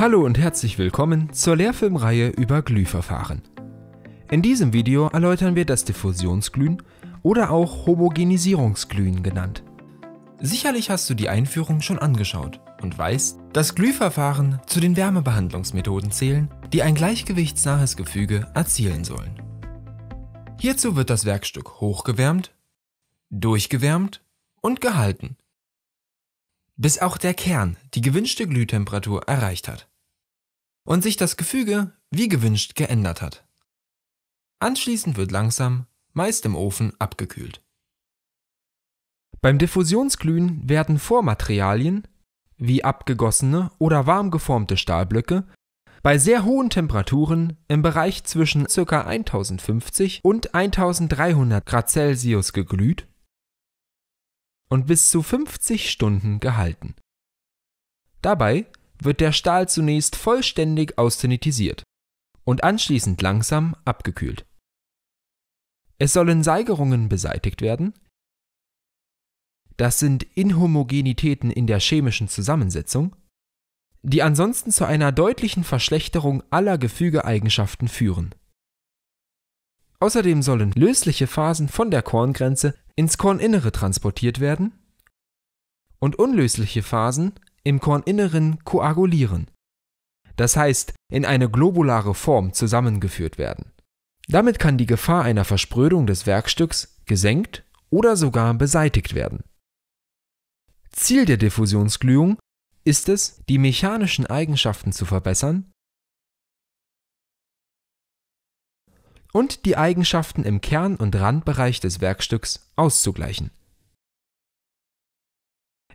Hallo und herzlich willkommen zur Lehrfilmreihe über Glühverfahren. In diesem Video erläutern wir das Diffusionsglühen oder auch Homogenisierungsglühen genannt. Sicherlich hast du die Einführung schon angeschaut und weißt, dass Glühverfahren zu den Wärmebehandlungsmethoden zählen, die ein gleichgewichtsnahes Gefüge erzielen sollen. Hierzu wird das Werkstück hochgewärmt, durchgewärmt und gehalten, bis auch der Kern die gewünschte Glühtemperatur erreicht hat und sich das Gefüge wie gewünscht geändert hat. Anschließend wird langsam, meist im Ofen, abgekühlt. Beim Diffusionsglühen werden Vormaterialien, wie abgegossene oder warm geformte Stahlblöcke, bei sehr hohen Temperaturen im Bereich zwischen ca. 1050 und 1300 Grad Celsius geglüht und bis zu 50 Stunden gehalten. Dabei wird der Stahl zunächst vollständig austenitisiert und anschließend langsam abgekühlt. Es sollen Seigerungen beseitigt werden. Das sind Inhomogenitäten in der chemischen Zusammensetzung, die ansonsten zu einer deutlichen Verschlechterung aller Gefügeeigenschaften führen. Außerdem sollen lösliche Phasen von der Korngrenze ins Korninnere transportiert werden und unlösliche Phasen im Korninneren koagulieren. Das heißt, in eine globulare Form zusammengeführt werden. Damit kann die Gefahr einer Versprödung des Werkstücks gesenkt oder sogar beseitigt werden. Ziel der Diffusionsglühung ist es, die mechanischen Eigenschaften zu verbessern und die Eigenschaften im Kern- und Randbereich des Werkstücks auszugleichen.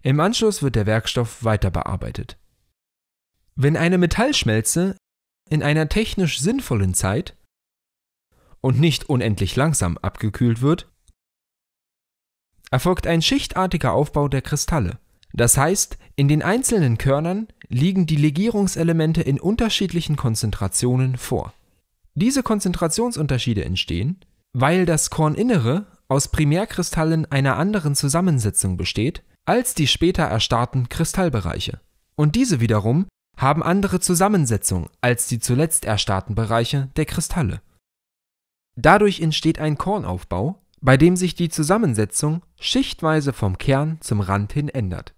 Im Anschluss wird der Werkstoff weiter bearbeitet. Wenn eine Metallschmelze in einer technisch sinnvollen Zeit und nicht unendlich langsam abgekühlt wird, erfolgt ein schichtartiger Aufbau der Kristalle. Das heißt, in den einzelnen Körnern liegen die Legierungselemente in unterschiedlichen Konzentrationen vor. Diese Konzentrationsunterschiede entstehen, weil das Korninnere aus Primärkristallen einer anderen Zusammensetzung besteht als die später erstarrten Kristallbereiche. Und diese wiederum haben andere Zusammensetzung als die zuletzt erstarrten Bereiche der Kristalle. Dadurch entsteht ein Kornaufbau, bei dem sich die Zusammensetzung schichtweise vom Kern zum Rand hin ändert.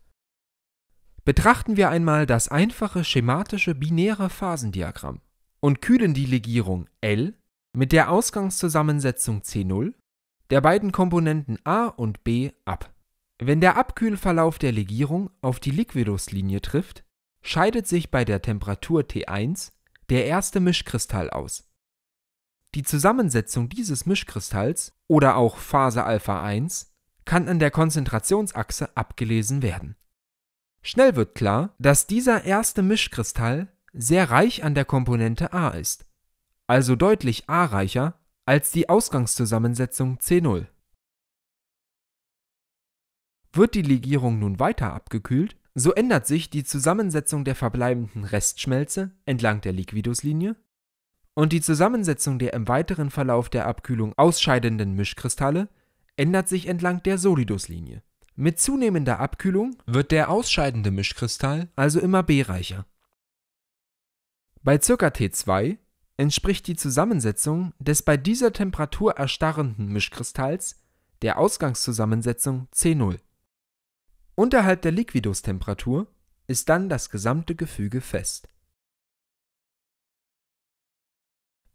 Betrachten wir einmal das einfache schematische binäre Phasendiagramm und kühlen die Legierung L mit der Ausgangszusammensetzung C0 der beiden Komponenten A und B ab. Wenn der Abkühlverlauf der Legierung auf die Liquidus-Linie trifft, scheidet sich bei der Temperatur T1 der erste Mischkristall aus. Die Zusammensetzung dieses Mischkristalls oder auch Phase Alpha 1 kann an der Konzentrationsachse abgelesen werden. Schnell wird klar, dass dieser erste Mischkristall sehr reich an der Komponente A ist, also deutlich A-reicher als die Ausgangszusammensetzung C0. Wird die Legierung nun weiter abgekühlt, so ändert sich die Zusammensetzung der verbleibenden Restschmelze entlang der Liquiduslinie und die Zusammensetzung der im weiteren Verlauf der Abkühlung ausscheidenden Mischkristalle ändert sich entlang der Soliduslinie. Mit zunehmender Abkühlung wird der ausscheidende Mischkristall also immer B-reicher. Bei ca. T2 entspricht die Zusammensetzung des bei dieser Temperatur erstarrenden Mischkristalls der Ausgangszusammensetzung C0. Unterhalb der Liquidustemperatur ist dann das gesamte Gefüge fest.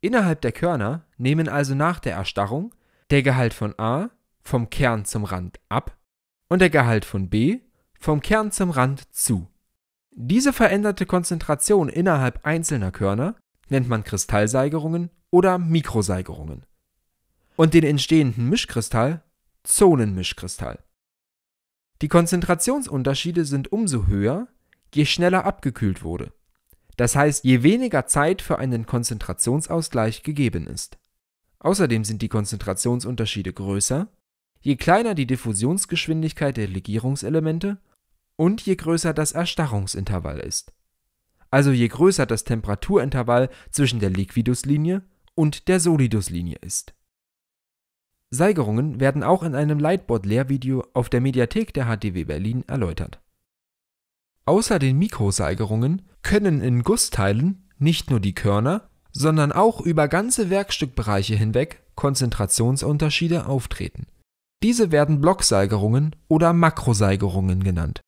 Innerhalb der Körner nehmen also nach der Erstarrung der Gehalt von A vom Kern zum Rand ab und der Gehalt von B vom Kern zum Rand zu. Diese veränderte Konzentration innerhalb einzelner Körner nennt man Kristallseigerungen oder Mikroseigerungen und den entstehenden Mischkristall Zonenmischkristall. Die Konzentrationsunterschiede sind umso höher, je schneller abgekühlt wurde, das heißt je weniger Zeit für einen Konzentrationsausgleich gegeben ist. Außerdem sind die Konzentrationsunterschiede größer, je kleiner die Diffusionsgeschwindigkeit der Legierungselemente und je größer das Erstarrungsintervall ist. Also je größer das Temperaturintervall zwischen der Liquiduslinie und der Soliduslinie ist Seigerungen werden auch in einem Lightboard-Lehrvideo auf der Mediathek der HTW Berlin erläutert. Außer den Mikroseigerungen können in Gussteilen nicht nur die Körner, sondern auch über ganze Werkstückbereiche hinweg Konzentrationsunterschiede auftreten. Diese werden Blocksteigerungen oder Makroseigerungen genannt.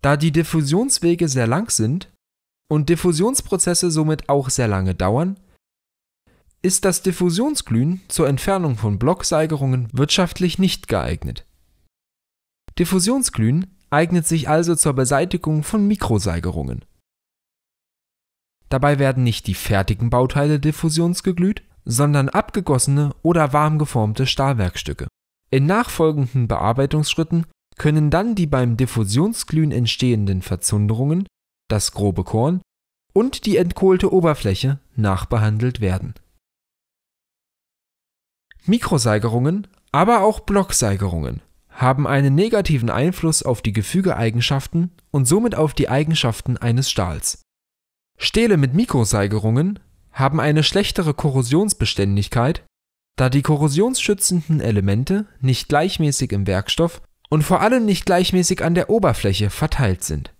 Da die Diffusionswege sehr lang sind und Diffusionsprozesse somit auch sehr lange dauern, ist das Diffusionsglühen zur Entfernung von Blocksteigerungen wirtschaftlich nicht geeignet. Diffusionsglühen eignet sich also zur Beseitigung von Mikroseigerungen. Dabei werden nicht die fertigen Bauteile diffusionsgeglüht, sondern abgegossene oder warm geformte Stahlwerkstücke. In nachfolgenden Bearbeitungsschritten können dann die beim Diffusionsglühen entstehenden Verzunderungen, das grobe Korn und die entkohlte Oberfläche nachbehandelt werden Mikroseigerungen, aber auch Blockseigerungen haben einen negativen Einfluss auf die Gefügeeigenschaften und somit auf die Eigenschaften eines Stahls. Stähle mit Mikroseigerungen haben eine schlechtere Korrosionsbeständigkeit, da die korrosionsschützenden Elemente nicht gleichmäßig im Werkstoff und vor allem nicht gleichmäßig an der Oberfläche verteilt sind.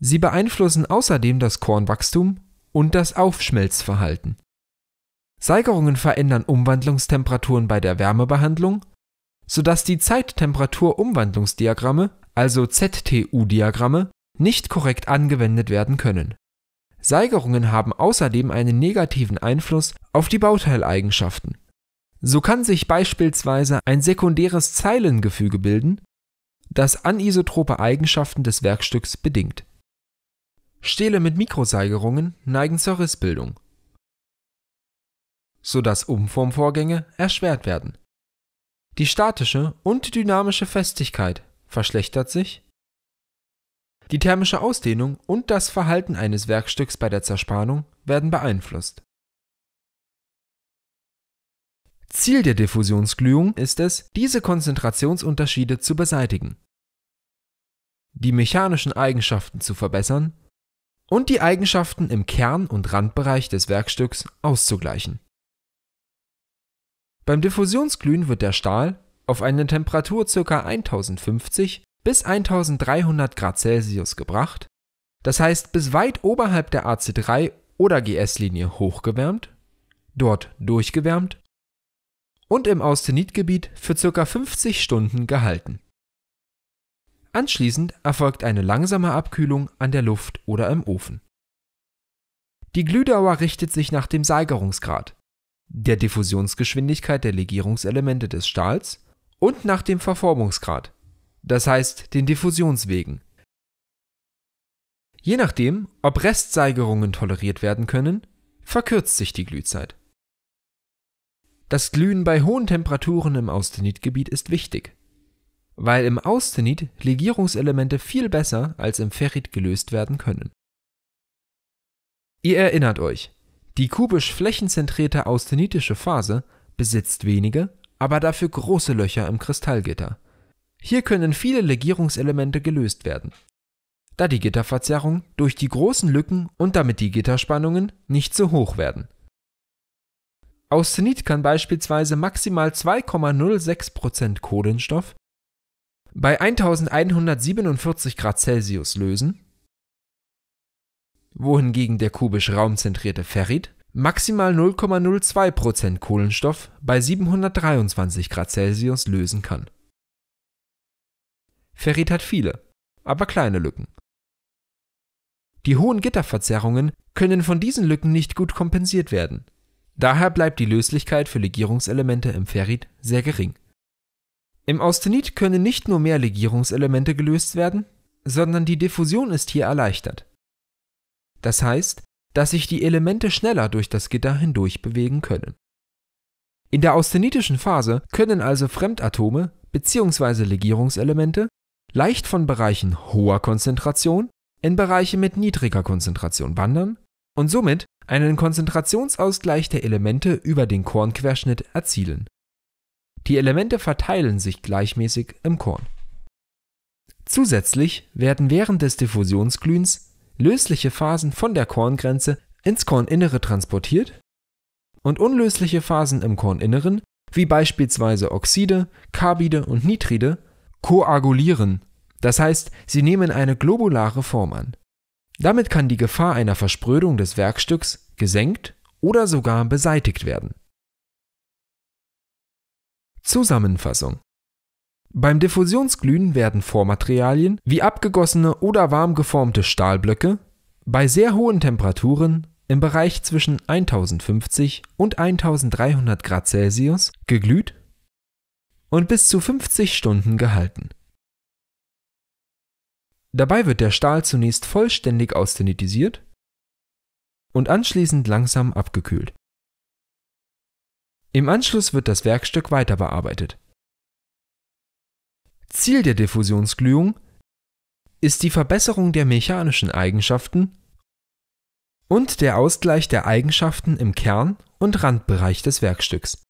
Sie beeinflussen außerdem das Kornwachstum und das Aufschmelzverhalten. Steigerungen verändern Umwandlungstemperaturen bei der Wärmebehandlung, sodass die Zeittemperatur-Umwandlungsdiagramme, also ZTU-Diagramme, nicht korrekt angewendet werden können. Seigerungen haben außerdem einen negativen Einfluss auf die Bauteileigenschaften. So kann sich beispielsweise ein sekundäres Zeilengefüge bilden, das anisotrope Eigenschaften des Werkstücks bedingt. Stähle mit Mikroseigerungen neigen zur Rissbildung sodass Umformvorgänge erschwert werden. Die statische und dynamische Festigkeit verschlechtert sich. Die thermische Ausdehnung und das Verhalten eines Werkstücks bei der Zerspannung werden beeinflusst. Ziel der Diffusionsglühung ist es, diese Konzentrationsunterschiede zu beseitigen, die mechanischen Eigenschaften zu verbessern und die Eigenschaften im Kern- und Randbereich des Werkstücks auszugleichen. Beim Diffusionsglühen wird der Stahl auf eine Temperatur ca. 1050 bis 1300 Grad Celsius gebracht, das heißt bis weit oberhalb der AC3 oder GS-Linie hochgewärmt, dort durchgewärmt und im Austenitgebiet für ca. 50 Stunden gehalten. Anschließend erfolgt eine langsame Abkühlung an der Luft oder im Ofen. Die Glühdauer richtet sich nach dem Seigerungsgrad der Diffusionsgeschwindigkeit der Legierungselemente des Stahls und nach dem Verformungsgrad, das heißt den Diffusionswegen. Je nachdem, ob Reststeigerungen toleriert werden können, verkürzt sich die Glühzeit. Das Glühen bei hohen Temperaturen im Austenitgebiet ist wichtig, weil im Austenit Legierungselemente viel besser als im Ferrit gelöst werden können. Ihr erinnert euch, die kubisch-flächenzentrierte austenitische Phase besitzt wenige, aber dafür große Löcher im Kristallgitter. Hier können viele Legierungselemente gelöst werden. Da die Gitterverzerrung durch die großen Lücken und damit die Gitterspannungen nicht so hoch werden. Austenit kann beispielsweise maximal 2,06% Kohlenstoff bei 1147 Grad Celsius lösen wohingegen der kubisch raumzentrierte Ferrit maximal 0,02 Kohlenstoff bei 723 Grad Celsius lösen kann. Ferrit hat viele, aber kleine Lücken. Die hohen Gitterverzerrungen können von diesen Lücken nicht gut kompensiert werden. Daher bleibt die Löslichkeit für Legierungselemente im Ferrit sehr gering. Im Austenit können nicht nur mehr Legierungselemente gelöst werden, sondern die Diffusion ist hier erleichtert das heißt, dass sich die Elemente schneller durch das Gitter hindurch bewegen können. In der austenitischen Phase können also Fremdatome bzw. Legierungselemente leicht von Bereichen hoher Konzentration in Bereiche mit niedriger Konzentration wandern und somit einen Konzentrationsausgleich der Elemente über den Kornquerschnitt erzielen. Die Elemente verteilen sich gleichmäßig im Korn. Zusätzlich werden während des Diffusionsglühens lösliche Phasen von der Korngrenze ins Korninnere transportiert und unlösliche Phasen im Korninneren, wie beispielsweise Oxide, Carbide und Nitride, koagulieren, das heißt, sie nehmen eine globulare Form an. Damit kann die Gefahr einer Versprödung des Werkstücks gesenkt oder sogar beseitigt werden. Zusammenfassung beim Diffusionsglühen werden Vormaterialien wie abgegossene oder warm geformte Stahlblöcke bei sehr hohen Temperaturen im Bereich zwischen 1050 und 1300 Grad Celsius geglüht und bis zu 50 Stunden gehalten. Dabei wird der Stahl zunächst vollständig austenitisiert und anschließend langsam abgekühlt. Im Anschluss wird das Werkstück weiter bearbeitet Ziel der Diffusionsglühung ist die Verbesserung der mechanischen Eigenschaften und der Ausgleich der Eigenschaften im Kern und Randbereich des Werkstücks.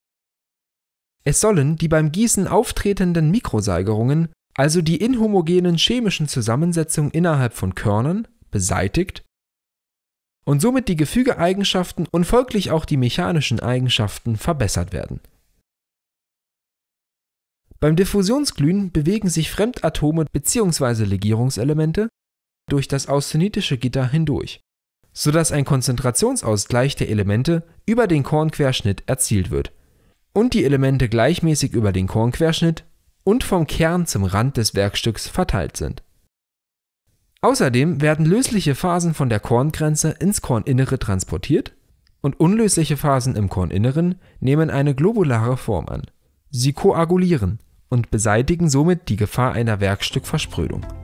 Es sollen die beim Gießen auftretenden Mikroseigerungen, also die inhomogenen chemischen Zusammensetzungen innerhalb von Körnern, beseitigt und somit die Gefügeeigenschaften und folglich auch die mechanischen Eigenschaften verbessert werden beim Diffusionsglühen bewegen sich Fremdatome bzw. Legierungselemente durch das austenitische Gitter hindurch, sodass ein Konzentrationsausgleich der Elemente über den Kornquerschnitt erzielt wird und die Elemente gleichmäßig über den Kornquerschnitt und vom Kern zum Rand des Werkstücks verteilt sind. Außerdem werden lösliche Phasen von der Korngrenze ins Korninnere transportiert und unlösliche Phasen im Korninneren nehmen eine globulare Form an. Sie koagulieren und beseitigen somit die Gefahr einer Werkstückversprödung